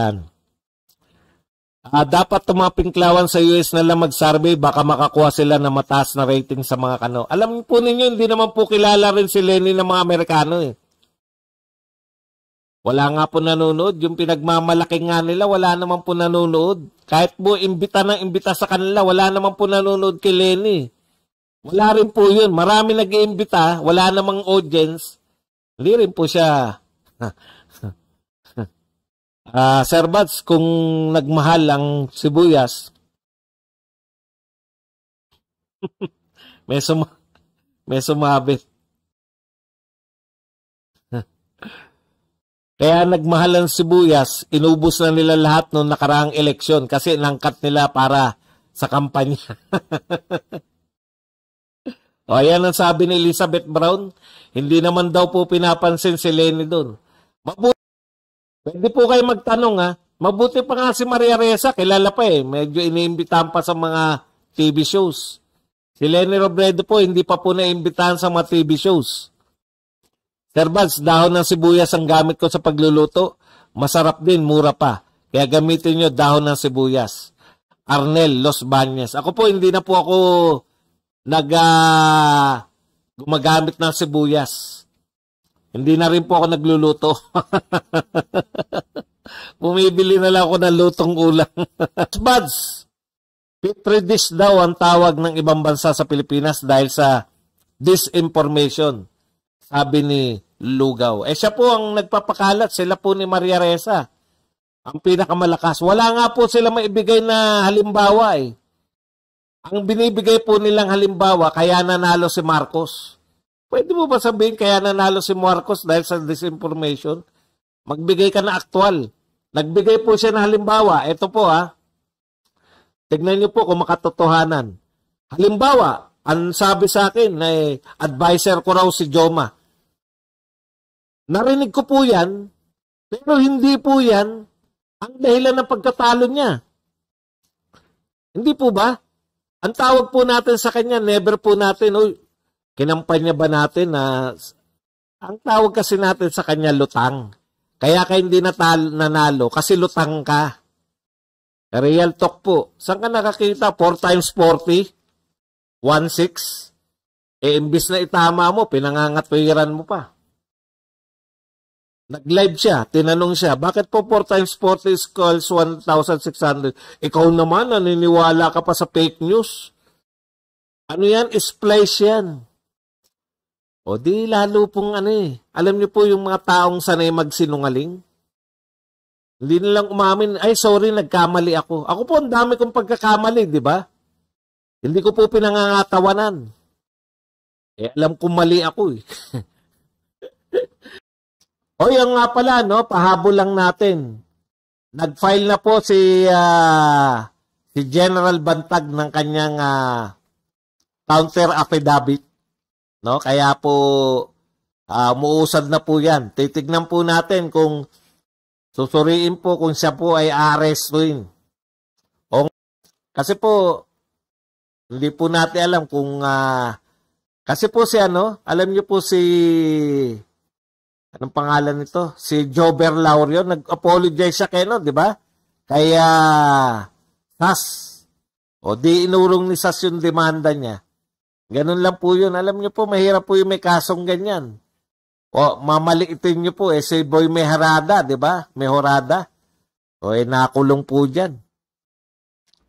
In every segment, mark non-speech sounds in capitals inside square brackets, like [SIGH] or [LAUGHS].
Yan. Uh, dapat tumapinklawan sa US na lang mag-survey, baka makakuha sila ng mataas na rating sa mga kano. Alam niyo po ninyo, hindi naman po kilala rin si Lenin ng mga Amerikano eh. Wala nga po nanonood. Yung pinagmamalaki nga nila, wala naman po nanonood. Kahit po imbita na imbita sa kanila, wala naman po nanonood kay Lenny. Eh. Wala rin po yun. Marami nag iimbita wala namang audience. Hindi rin po siya [LAUGHS] Uh, Sir Bats, kung nagmahal ang sibuyas, [LAUGHS] may, sum may sumabit. [LAUGHS] Kaya nagmahal ang sibuyas, inubos na nila lahat noong nakaraang eleksyon kasi nangkat nila para sa kampanya. [LAUGHS] o ayan ang sabi ni Elizabeth Brown, hindi naman daw po pinapansin si Lenny doon. Mabuti Pwede po kayo magtanong ha. Mabuti pa nga si Maria Reza, kilala pa eh. Medyo iniimbitahan pa sa mga TV shows. Si Lenny Robredo po, hindi pa po naimbitahan sa mga TV shows. Sir Vance, dahon ng sibuyas ang gamit ko sa pagluluto. Masarap din, mura pa. Kaya gamitin nyo dahon ng sibuyas. Arnel Los Banyas. Ako po, hindi na po ako nag uh, gumagamit ng sibuyas. Hindi na rin po ako nagluluto. Bumibili [LAUGHS] na lang ako ng lutong ulam. [LAUGHS] Buds! Petri dish daw ang tawag ng ibang bansa sa Pilipinas dahil sa disinformation. Sabi ni Lugaw. Eh siya po ang nagpapakalat. Sila po ni Maria Reza. Ang pinakamalakas. Wala nga po sila maibigay na halimbawa eh. Ang binibigay po nilang halimbawa, kaya nanalo si Marcos. Pwede mo ba sabihin kaya nanalo si Marcos dahil sa disinformation? Magbigay ka na aktual. Nagbigay po siya na halimbawa. Ito po ha. Ah. Tignan niyo po kung makatotohanan. Halimbawa, ang sabi sa akin, eh, advisor ko raw si Joma. Narinig ko po yan, pero hindi po yan ang dahilan ng pagkatalo niya. Hindi po ba? Ang tawag po natin sa kanya, never po natin, oh, Kinampanya ba natin na ang tawag kasi natin sa kanya lutang. Kaya ka hindi natal, nanalo kasi lutang ka. Real talk po. Saan ka nakakita? 4 times 40? 1.6? Eh, imbis na itama mo, pinangangatwiran mo pa. Nag-live siya, tinanong siya, bakit po 4 times 40 is calls 1,600? Ikaw naman, naniniwala ka pa sa fake news? Ano yan? Splice yan. O di lalo pong ano eh. Alam niyo po yung mga taong sanay magsinungaling. Hindi nilang umamin, ay sorry, nagkamali ako. Ako po, ang dami kong pagkakamali, di ba? Hindi ko po pinangangatawanan. Eh, alam kong mali ako eh. [LAUGHS] o yan nga pala, no? Pahabol lang natin. Nag-file na po si uh, si General Bantag ng kanyang uh, counter affidavit No? Kaya po, uh, umuusad na po yan. Titignan po natin kung susuriin po kung siya po ay arestuin. O, kasi po, hindi po natin alam kung, uh, kasi po si ano, alam niyo po si, anong pangalan nito? Si Jober Laurio, nag-apologize siya kay no, di ba? Kaya, ah, Sas, o di inurong ni Sas yung demanda niya. Ganun lang po yun. Alam nyo po, mahirap po yung may kasong ganyan. O, mamaliitin nyo po. Eh, si Boy may harada, di ba? May horada. O, eh, nakulong po dyan.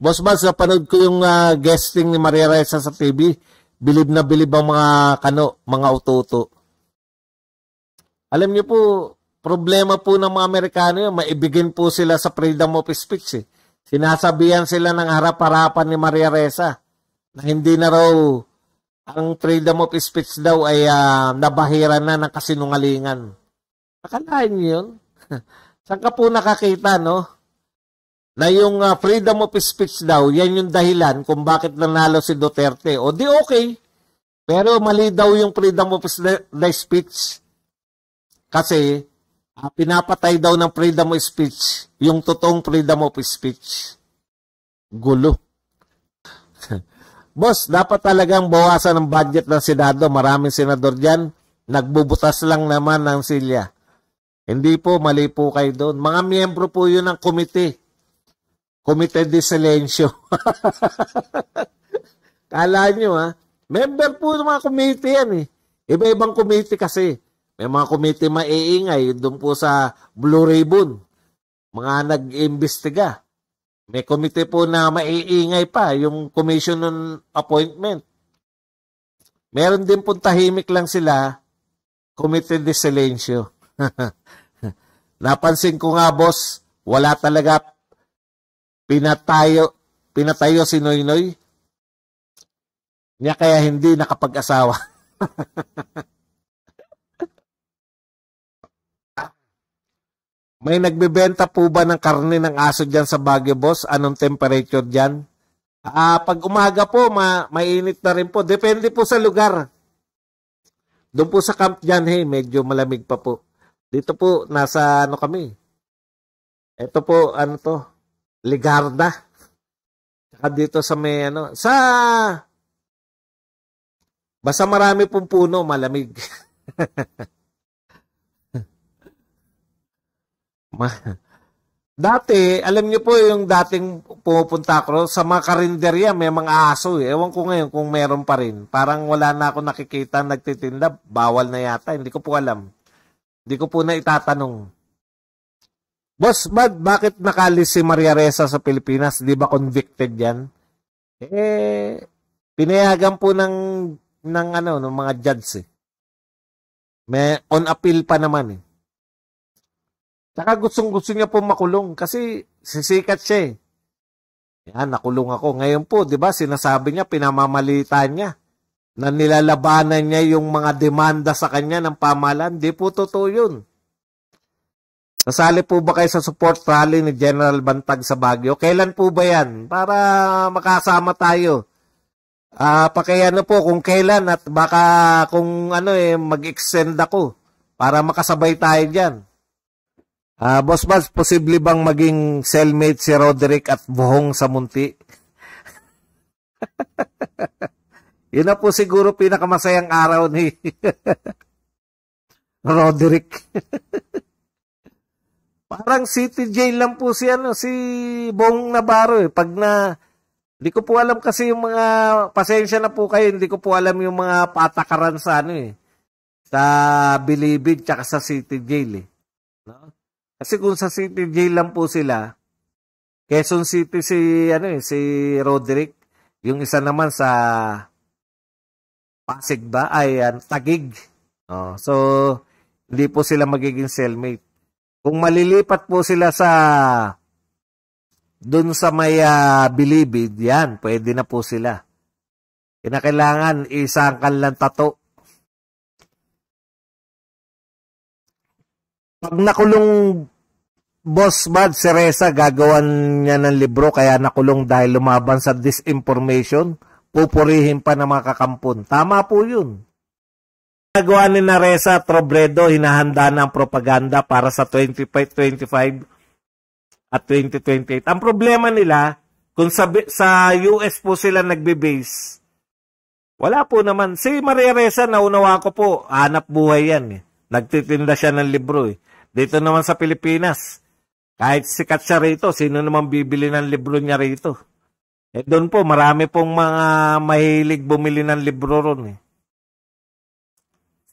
Boss Bals, napanood ko yung uh, guesting ni Maria Reza sa TV. Bilib na bilib ang mga kano, mga ututo. Alam nyo po, problema po ng mga Amerikano yun, maibigin po sila sa freedom of speech. Eh. Sinasabihan sila ng harap-harapan ni Maria Reza na hindi na raw ang freedom of speech daw ay uh, nabahira na ng kasinungalingan. Akalain niyo yun? [LAUGHS] Saan ka po nakakita, no? Na yung uh, freedom of speech daw, yan yung dahilan kung bakit nanalo si Duterte. O di okay. Pero mali daw yung freedom of speech. Kasi uh, pinapatay daw ng freedom of speech yung totoong freedom of speech. Gulo. [LAUGHS] Boss, dapat talagang bawasan ng budget ng Senado. Maraming senador dyan. Nagbubutas lang naman ng silya. Hindi po, mali po kayo doon. Mga miyembro po yun ng komite. Komite de Silencio. [LAUGHS] Kala nyo ha? Member po ng mga komite yan eh. Iba-ibang komite kasi. May mga komite maiingay doon po sa Blue Ribbon. Mga nag-imbestiga. May komite po na maiingay pa, yung commission on appointment. Meron din po tahimik lang sila, committee de silencio. [LAUGHS] Napansin ko nga boss, wala talaga pinatayo, pinatayo si Noynoy. Noy. Niya kaya hindi nakapag-asawa. [LAUGHS] May nagbebenta po ba ng karne ng aso dyan sa Baguio, boss? Anong temperature dyan? Ah, pag umaga po, ma mainit na rin po. Depende po sa lugar. Doon po sa camp dyan, hey, medyo malamig pa po. Dito po, nasa ano kami. Ito po, ano to? Ligarda. Saka dito sa may ano, sa... Basta marami pong puno, malamig. [LAUGHS] Dati, alam niyo po yung dating pumupunta ko sa mga karinderya, may mga aso eh. Ewan ko ngayon kung meron pa rin. Parang wala na ako nakikita nagtitinda. Bawal na yata. Hindi ko po alam. Hindi ko po na itatanong. Boss, bad, bakit nakalis si Maria Reza sa Pilipinas? Di ba convicted yan? Eh, pinayagan po ng, ng, ano, ng mga judges eh. May on appeal pa naman eh. Saka gustong-gusto niya po makulong kasi sisikat siya eh. Yan, nakulong ako. Ngayon po, di ba, sinasabi niya, pinamamalitan niya na nilalabanan niya yung mga demanda sa kanya ng pamalan. Di po totoo yun. Nasali po ba kayo sa support rally ni General Bantag sa Baguio? Kailan po ba yan? Para makasama tayo. Uh, ah, pakayano po kung kailan at baka kung ano eh, mag-extend ako para makasabay tayo dyan. Uh, Boss Mads, posible bang maging cellmate si Roderick at Bohong sa Munti? [LAUGHS] Yun na po siguro pinakamasayang araw ni [LAUGHS] Roderick. [LAUGHS] Parang city jail lang po si ano si Bong Navarro eh. Pag na hindi ko po alam kasi yung mga pasensya na po kayo, hindi ko po alam yung mga patakaran sa ano eh. Sa Bilibid tsaka sa city jail eh. No? Kasi kung sa City Jail lang po sila, Quezon City si ano eh, si Roderick, yung isa naman sa Pasig ba ay ano, Tagig. Oh, so hindi po sila magiging cellmate. Kung malilipat po sila sa doon sa may uh, bilibid, yan, pwede na po sila. Kinakailangan isang ng tato. Pag nakulong Boss Mad Ceresa gagawan niya ng libro kaya nakulong dahil lumaban sa disinformation, pupurihin pa ng mga kakampon. Tama po yun. Nagawa ni Naresa Trobredo, hinahanda ng propaganda para sa 2025 at 2028. Ang problema nila, kung sa, sa US po sila nagbe-base, wala po naman. Si Maria Reza, naunawa ko po, hanap buhay yan. Eh. Nagtitinda siya ng libro. Eh. Dito naman sa Pilipinas, kahit sikat siya rito, sino naman bibili ng libro niya rito? Eh doon po, marami pong mga mahilig bumili ng libro ron eh.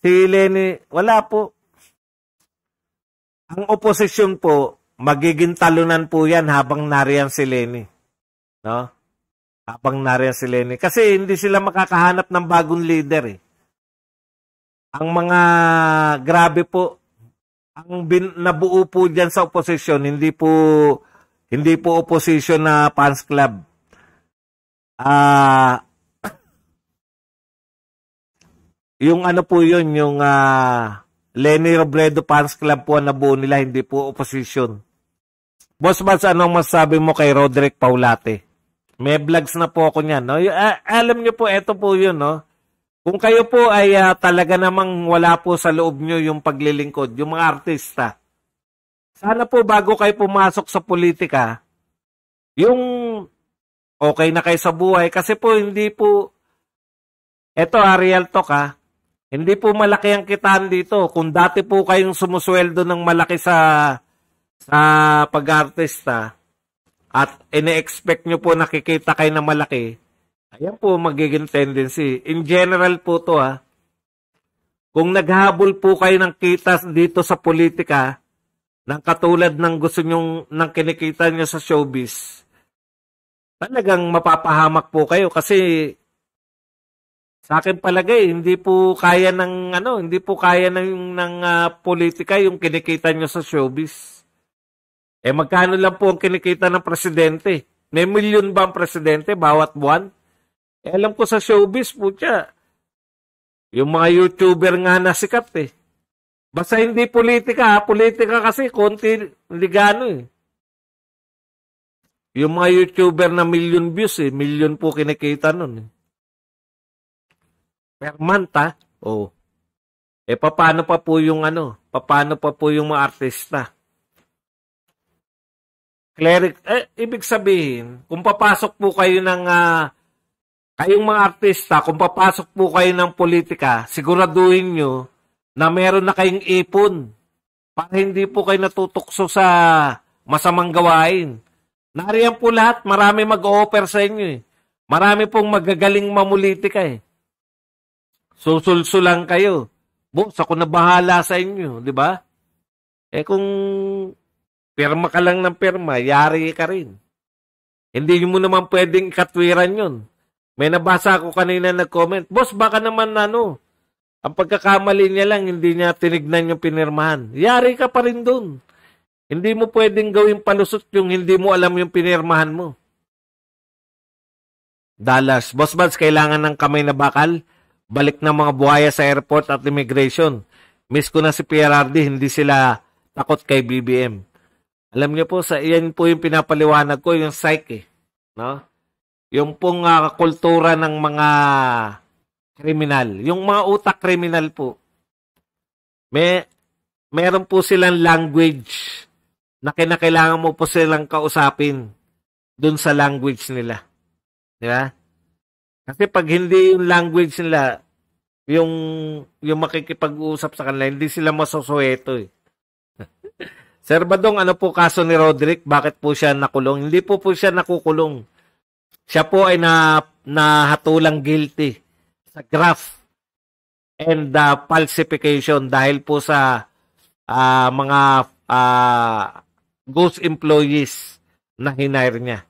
Si Lenny, wala po. Ang oposisyon po, magiging talunan po yan habang nariyan si Lenny. No? Habang nariyan si Lenny. Kasi hindi sila makakahanap ng bagong leader eh. Ang mga grabe po, ang bin, nabuo po diyan sa opposition, hindi po hindi po opposition na fans club. Ah uh, [COUGHS] yung ano po yun, yung uh, Lenny Robredo fans club po ang nabuo nila, hindi po opposition. Boss Mats, anong masabi mo kay Roderick Paulate? May vlogs na po ako niyan. No? Uh, alam niyo po, eto po yun. No? Kung kayo po ay uh, talaga namang wala po sa loob nyo yung paglilingkod, yung mga artista, sana po bago kayo pumasok sa politika, yung okay na kayo sa buhay, kasi po hindi po, eto ha, ah, real talk ha, ah. hindi po malaki ang kitaan dito. Kung dati po kayong sumusweldo ng malaki sa sa pag-artista at ine-expect nyo po nakikita kayo na malaki, Ayan po magiging tendency. In general po to ha. Ah. Kung naghabol po kayo ng kitas dito sa politika, ng katulad ng gusto nyong, ng kinikita nyo sa showbiz, talagang mapapahamak po kayo kasi sa akin palagay, hindi po kaya ng ano, hindi po kaya ng, ng uh, politika yung kinikita nyo sa showbiz. Eh magkano lang po ang kinikita ng presidente? May milyon ba ang presidente bawat buwan? Eh, alam ko sa showbiz po siya. Yung mga YouTuber nga na sikat eh. Basta hindi politika. Ah. Politika kasi konti ligano eh. Yung mga YouTuber na million views eh. Million po kinikita nun eh. Per month ha. Ah. Oo. Oh. Eh paano pa po yung ano? Paano pa po yung mga artista? Cleric, eh, ibig sabihin, kung papasok po kayo ng uh, Kayong ah, mga artista, kung papasok po kayo ng politika, siguraduhin nyo na meron na kayong ipon para hindi po kayo natutukso sa masamang gawain. Nariyan po lahat, marami mag-offer sa inyo eh. Marami pong magagaling mamulitika eh. Susulsulan kayo. Boss, ako na bahala sa inyo, di ba? Eh kung pirma ka lang ng pirma, yari ka rin. Hindi mo naman pwedeng katwiran yun. May nabasa ako kanina nag-comment, Boss, baka naman ano, ang pagkakamali niya lang, hindi niya tinignan yung pinirmahan. Yari ka pa rin dun. Hindi mo pwedeng gawing palusot yung hindi mo alam yung pinirmahan mo. Dallas, Boss Bads, kailangan ng kamay na bakal? Balik ng mga buhaya sa airport at immigration. Miss ko na si PRRD, hindi sila takot kay BBM. Alam niyo po, sa iyan po yung pinapaliwanag ko, yung psyche. Eh. No? Yung pong uh, kultura ng mga kriminal. Yung mga utak kriminal po. May, meron po silang language na kinakailangan mo po silang kausapin dun sa language nila. Di ba? Kasi pag hindi yung language nila, yung, yung makikipag-uusap sa kanila, hindi sila masusueto eh. [LAUGHS] Sir Badong, ano po kaso ni Roderick? Bakit po siya nakulong? Hindi po po siya nakukulong. Siya po ay na, nahatulang guilty sa graft and uh, falsification dahil po sa uh, mga uh, ghost employees na hinire niya.